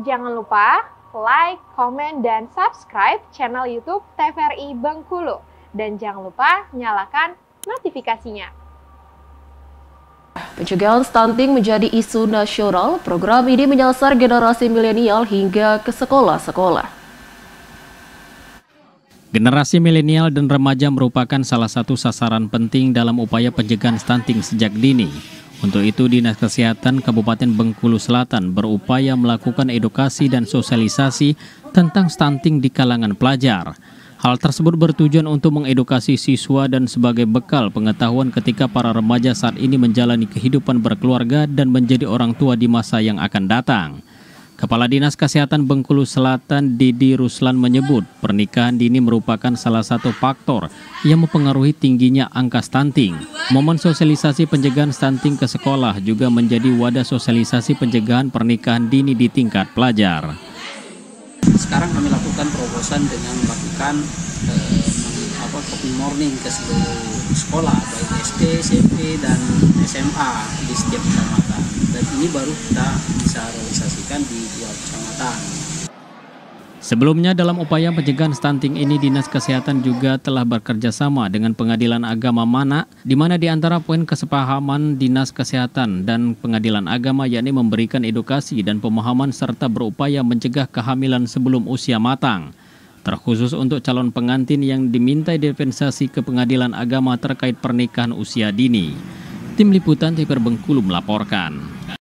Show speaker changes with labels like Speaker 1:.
Speaker 1: Jangan lupa like, komen, dan subscribe channel YouTube TVRI Bengkulu. Dan jangan lupa nyalakan notifikasinya.
Speaker 2: Pencegahan stunting menjadi isu nasional. Program ini menyasar generasi milenial hingga ke sekolah-sekolah.
Speaker 1: Generasi milenial dan remaja merupakan salah satu sasaran penting dalam upaya pencegahan stunting sejak dini. Untuk itu, Dinas Kesehatan Kabupaten Bengkulu Selatan berupaya melakukan edukasi dan sosialisasi tentang stunting di kalangan pelajar. Hal tersebut bertujuan untuk mengedukasi siswa dan sebagai bekal pengetahuan ketika para remaja saat ini menjalani kehidupan berkeluarga dan menjadi orang tua di masa yang akan datang. Kepala Dinas Kesehatan Bengkulu Selatan Didi Ruslan menyebut pernikahan dini merupakan salah satu faktor yang mempengaruhi tingginya angka stunting. Momen sosialisasi pencegahan stunting ke sekolah juga menjadi wadah sosialisasi pencegahan pernikahan dini di tingkat pelajar. Sekarang kami lakukan terobosan dengan melakukan eh, apa, copy morning ke seluruh sekolah baik SD, SMP dan SMA di setiap kecamatan. Dan ini baru kita bisa realisasi di dua kecamatan. Sebelumnya dalam upaya pencegahan stunting ini Dinas Kesehatan juga telah bekerja sama dengan Pengadilan Agama Mana di mana di antara poin kesepahaman Dinas Kesehatan dan Pengadilan Agama yakni memberikan edukasi dan pemahaman serta berupaya mencegah kehamilan sebelum usia matang. Terkhusus untuk calon pengantin yang dimintai dispensasi ke Pengadilan Agama terkait pernikahan usia dini. Tim Liputan Tiper Bengkulu melaporkan.